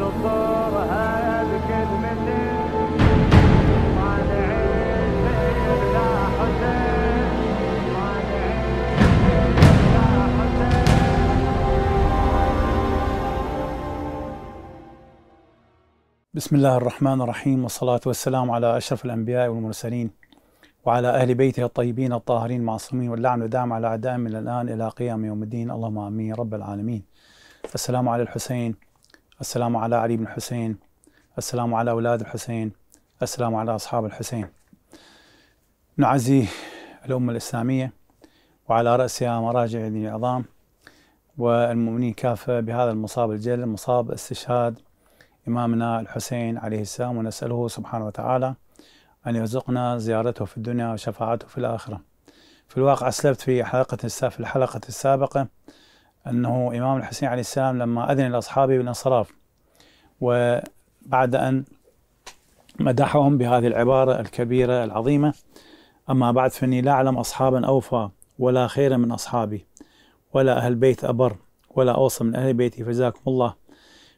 بسم الله الرحمن الرحيم والصلاة والسلام على أشرف الأنبياء والمرسلين وعلى أهل بيته الطيبين الطاهرين المعصومين واللعن والدعم على أعدائهم من الآن إلى قيام يوم الدين اللهم آمين رب العالمين السلام على الحسين السلام على علي بن الحسين السلام على أولاد الحسين السلام على أصحاب الحسين نعزي الأمة الإسلامية وعلى رأسها مراجع الدين العظام والمؤمنين كافة بهذا المصاب الجل مصاب استشهاد إمامنا الحسين عليه السلام ونسأله سبحانه وتعالى أن يرزقنا زيارته في الدنيا وشفاعته في الآخرة في الواقع أسلفت في حلقة في الحلقة السابقة أنه إمام الحسين عليه السلام لما أذن لأصحابه بالانصراف وبعد أن مدحهم بهذه العبارة الكبيرة العظيمة أما بعد فإني لا أعلم أصحابا أوفى ولا خيرا من أصحابي ولا أهل بيت أبر ولا أوصى من أهل بيتي فجزاكم الله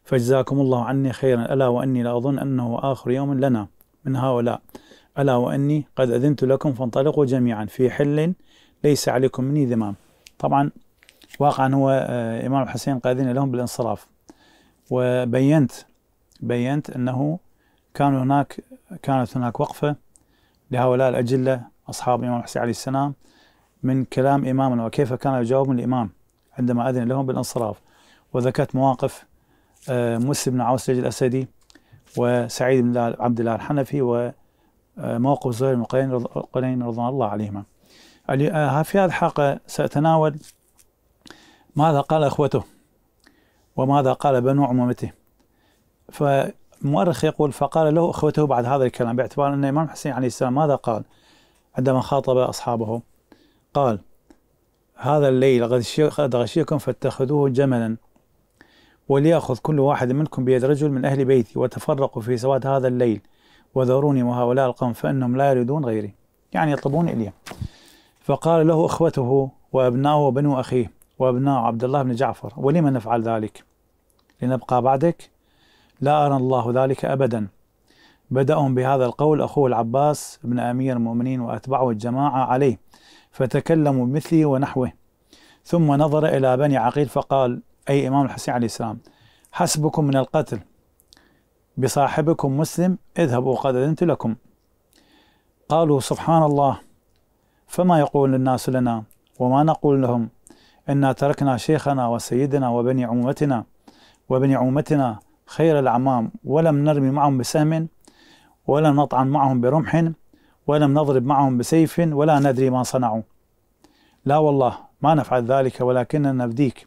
فجزاكم الله عني خيرا ألا وأني لا أظن أنه آخر يوم لنا من هؤلاء ألا وأني قد أذنت لكم فانطلقوا جميعا في حل ليس عليكم مني ذمام طبعا واقعا هو آه، إمام الحسين قائدين لهم بالانصراف وبينت بينت أنه كان هناك كانت هناك وقفة لهؤلاء الأجلة أصحاب الإمام الحسين عليه السلام من كلام إمامنا وكيف كان يجاوبهم الإمام عندما أذن لهم بالانصراف وذكرت مواقف آه، موسى بن عوس الأسدي وسعيد بن عبد الله الحنفي وموقف آه، زهير بن قرين رضوان الله عليهما في هذه الحلقة سأتناول ماذا قال إخوته وماذا قال بنو عمومته فالمؤرخ يقول فقال له إخوته بعد هذا الكلام باعتبار أن الإمام حسين عليه السلام ماذا قال عندما خاطب أصحابه قال هذا الليل قد غشيكم فاتخذوه جملا وليأخذ كل واحد منكم بيد رجل من أهل بيتي وتفرقوا في سواد هذا الليل وذروني وهؤلاء القوم فإنهم لا يريدون غيري يعني يطلبون إليه فقال له إخوته وأبناؤه وبنو أخيه وأبناء عبد الله بن جعفر ولم نفعل ذلك لنبقى بعدك لا أرى الله ذلك أبدا بدأهم بهذا القول أخوه العباس بن أمير المؤمنين وأتبعه الجماعة عليه فتكلموا مثلي ونحوه ثم نظر إلى بني عقيل فقال أي إمام الحسين عليه السلام حسبكم من القتل بصاحبكم مسلم اذهبوا قد أذنت لكم قالوا سبحان الله فما يقول الناس لنا وما نقول لهم إنا تركنا شيخنا وسيدنا وبني عمومتنا وبني عمومتنا خير العمام ولم نرمي معهم بسهم ولم نطعن معهم برمح ولم نضرب معهم بسيف ولا ندري ما صنعوا لا والله ما نفعل ذلك ولكننا نفديك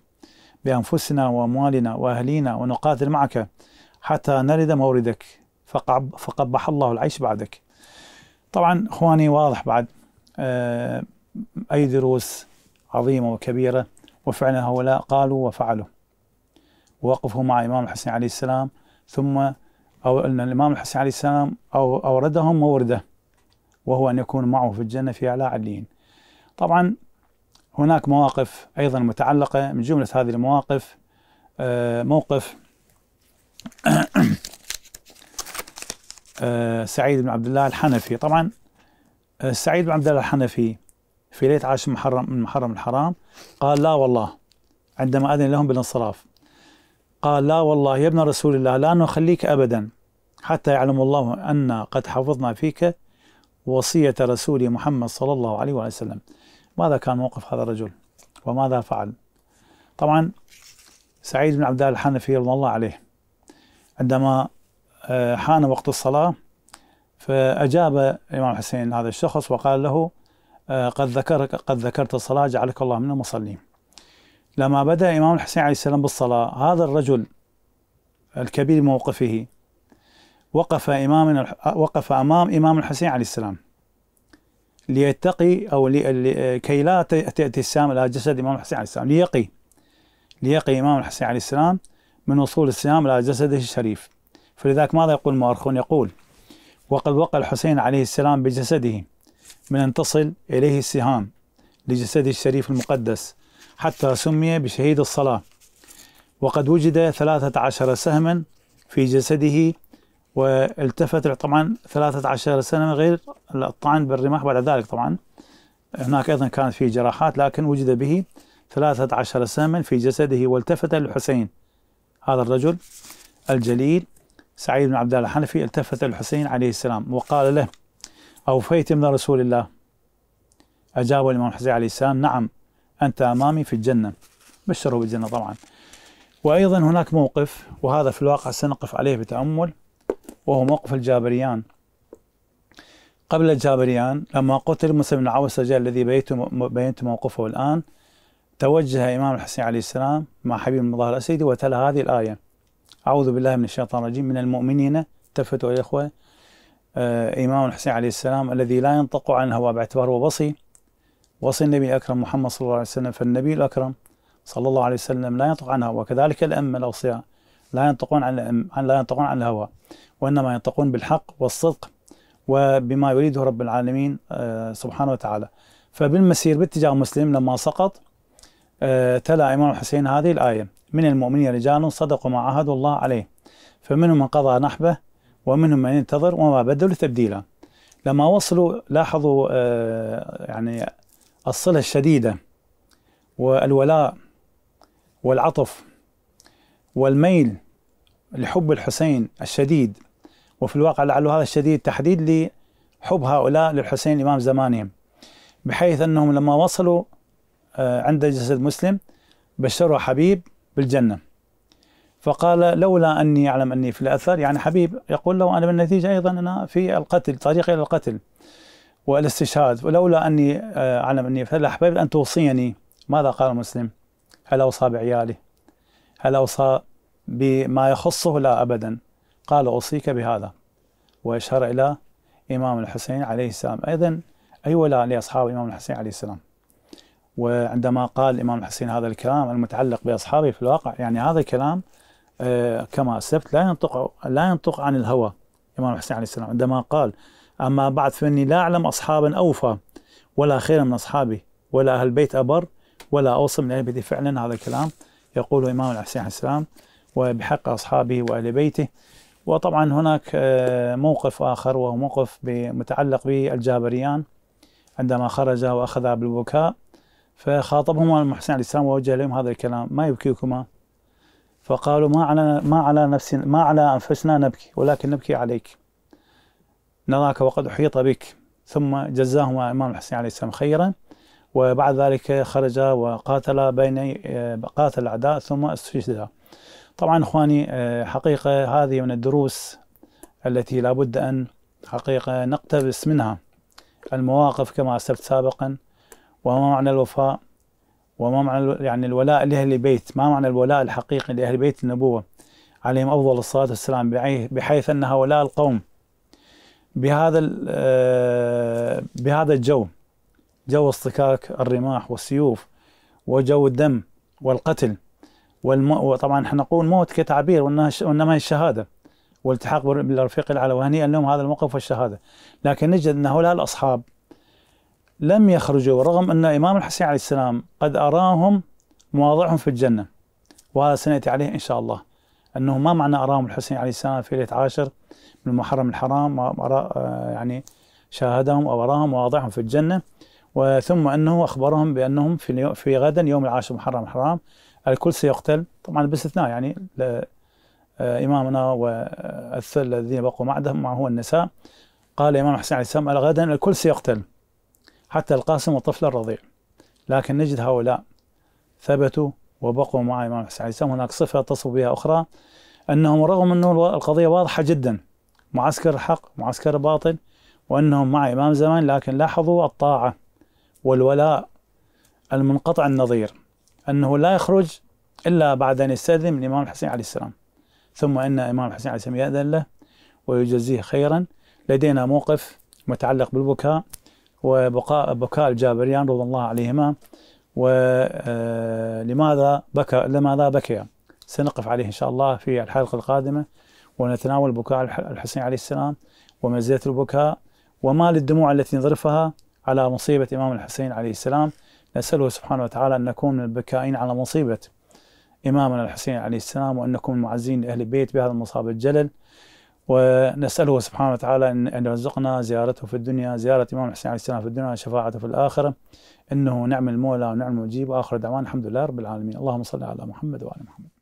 بأنفسنا وأموالنا وأهلينا ونقاتل معك حتى نرد موردك فقبح الله العيش بعدك طبعا اخواني واضح بعد آه، اي دروس عظيمة وكبيرة وفعلا هؤلاء قالوا وفعلوا ووقفوا مع الإمام الحسين عليه السلام ثم أو أن الإمام الحسين عليه السلام أو أوردهم مورده وهو أن يكون معه في الجنة في أعلى عليين طبعا هناك مواقف أيضا متعلقة من جملة هذه المواقف آه، موقف آه، سعيد بن عبد الله الحنفي طبعا آه، سعيد بن عبد الله الحنفي في ليلة عاشر محرم من محرم الحرام قال لا والله عندما أذن لهم بالانصراف قال لا والله يا ابن رسول الله لا نخليك أبدا حتى يعلم الله أن قد حفظنا فيك وصية رسول محمد صلى الله عليه وسلم ماذا كان موقف هذا الرجل وماذا فعل طبعا سعيد بن عبد الله الحنفي رضي الله عليه عندما آه، حان وقت الصلاة فأجاب الإمام الحسين هذا الشخص وقال له آه، قد ذكرك قد ذكرت الصلاة جعلك الله من المصلين لما بدأ إمام الحسين عليه السلام بالصلاة هذا الرجل الكبير موقفه وقف إمام وقف أمام إمام الحسين عليه السلام ليتقي أو لي كي لا تأتي السام إلى جسد إمام الحسين عليه السلام ليقي ليقي إمام الحسين عليه السلام من وصول السهام إلى جسده الشريف فلذلك ماذا يقول المؤرخون يقول وقد وقع الحسين عليه السلام بجسده من أن تصل إليه السهام لجسده الشريف المقدس حتى سمي بشهيد الصلاة وقد وجد ثلاثة عشر سهما في جسده والتفت طبعا ثلاثة عشر سنة غير الطعن بالرماح بعد ذلك طبعا هناك أيضا كانت في جراحات لكن وجد به ثلاثة عشر سهما في جسده والتفت للحسين هذا الرجل الجليل سعيد بن عبد الله الحنفي التفت للحسين عليه السلام وقال له أوفيت من رسول الله أجاب الإمام الحسين عليه السلام نعم أنت أمامي في الجنة بشره بالجنة طبعا وأيضا هناك موقف وهذا في الواقع سنقف عليه بتأمل وهو موقف الجابريان قبل الجابريان لما قتل موسى بن عوسجة الذي بينت موقفه الآن توجه إمام الحسين عليه السلام مع حبيب المظاهر الأسيدي وتلا هذه الآية أعوذ بالله من الشيطان الرجيم من المؤمنين التفتوا يا إخوة آه، إمام الحسين عليه السلام الذي لا ينطق عن الهوى باعتباره وصي وصي النبي الأكرم محمد صلى الله عليه وسلم فالنبي الأكرم صلى الله عليه وسلم لا ينطق عن الهوى وكذلك الأم الأوصياء لا ينطقون عن لا ينطقون عن الهوى وإنما ينطقون بالحق والصدق وبما يريده رب العالمين آه، سبحانه وتعالى فبالمسير باتجاه مسلم لما سقط آه، تلا إمام الحسين هذه الآية من المؤمنين رجال صدقوا ما عاهدوا الله عليه فمنهم من قضى نحبه ومنهم من ينتظر وما بدلوا تبديلا لما وصلوا لاحظوا آه، يعني الصلة الشديدة والولاء والعطف والميل لحب الحسين الشديد وفي الواقع لعل هذا الشديد تحديد لحب هؤلاء للحسين إمام زمانهم بحيث أنهم لما وصلوا آه، عند جسد مسلم بشروا حبيب بالجنة فقال لولا أني أعلم أني في الأثر يعني حبيب يقول له أنا بالنتيجة أيضا أنا في القتل طريقي إلى القتل والاستشهاد ولولا أني آه، أعلم أني فلا حبيبت أن توصيني ماذا قال مسلم هل أوصى بعياله هل أوصى بما يخصه لا أبدا قال أوصيك بهذا وأشار إلى إمام الحسين عليه السلام أيضا أي ولاء لأصحاب امام الحسين عليه السلام وعندما قال الإمام الحسين هذا الكلام المتعلق بأصحابه في الواقع يعني هذا الكلام آه، كما أسلفت لا ينطق لا ينطق عن الهوى الإمام حسين عليه السلام عندما قال أما بعد فإني لا أعلم أصحابا أوفى ولا خيرا من أصحابي ولا أهل البيت أبر ولا أوصى من أهل بيتي فعلا هذا الكلام يقوله الإمام الحسين عليه السلام وبحق أصحابه وأهل بيته وطبعا هناك آه، موقف آخر وهو موقف متعلق بالجابريان عندما خرج وأخذ بالبكاء فخاطبهما المحسن عليه السلام ووجه لهم هذا الكلام ما يبكيكما فقالوا ما على ما على نفسنا ما على انفسنا نبكي ولكن نبكي عليك نراك وقد احيط بك ثم جزاهما الامام الحسين عليه السلام خيرا وبعد ذلك خرج وقاتل بين قاتل الاعداء ثم استشهد طبعا اخواني آه، حقيقه هذه من الدروس التي لابد ان حقيقه نقتبس منها المواقف كما اسلفت سابقا وما معنى الوفاء وما معنى يعني الولاء لأهل البيت ما معنى الولاء الحقيقي لأهل بيت النبوة عليهم أفضل الصلاة والسلام بحيث أنها ولاء القوم بهذا آه، بهذا الجو جو اصطكاك الرماح والسيوف وجو الدم والقتل وطبعا طبعا احنا نقول موت كتعبير وانما هي الشهاده والتحاق بالرفيق الاعلى وهنيئا لهم هذا الموقف والشهاده لكن نجد ان هؤلاء الاصحاب لم يخرجوا رغم أن إمام الحسين عليه السلام قد أراهم مواضعهم في الجنة وهذا سنأتي عليه إن شاء الله أنه ما معنى أراهم الحسين عليه السلام في ليلة عاشر من المحرم الحرام أرى آه، يعني شاهدهم أو أراهم مواضعهم في الجنة وثم أنه أخبرهم بأنهم في, في غدا يوم العاشر محرم الحرام الكل سيقتل طبعا باستثناء يعني آه، إمامنا والثل الذين بقوا معه النساء قال الإمام الحسين عليه السلام غدا الكل سيقتل حتى القاسم والطفل الرضيع لكن نجد هؤلاء ثبتوا وبقوا مع الإمام الحسين عليه السلام هناك صفة تصف بها أخرى أنهم رغم أنه القضية واضحة جدا معسكر الحق معسكر الباطل وأنهم مع إمام زمان لكن لاحظوا الطاعة والولاء المنقطع النظير أنه لا يخرج إلا بعد أن يستأذن من الإمام الحسين عليه السلام ثم أن الإمام الحسين عليه السلام يأذن له ويجزيه خيرا لدينا موقف متعلق بالبكاء وبقاء بكاء الجابريان رضي الله عليهما ولماذا آه، بكى لماذا بكي سنقف عليه إن شاء الله في الحلقة القادمة ونتناول بكاء الحسين عليه السلام ومزية البكاء وما للدموع التي نظرفها على مصيبة إمام الحسين عليه السلام نسأله سبحانه وتعالى أن نكون من البكائين على مصيبة إمامنا الحسين عليه السلام وأن نكون معزين لأهل البيت بهذا المصاب الجلل ونسأله سبحانه وتعالى أن يرزقنا زيارته في الدنيا زيارة إمام الحسين عليه السلام في الدنيا شفاعته في الآخرة إنه نعم المولى ونعم المجيب وآخر دعوان الحمد لله رب العالمين اللهم صل على محمد وآل محمد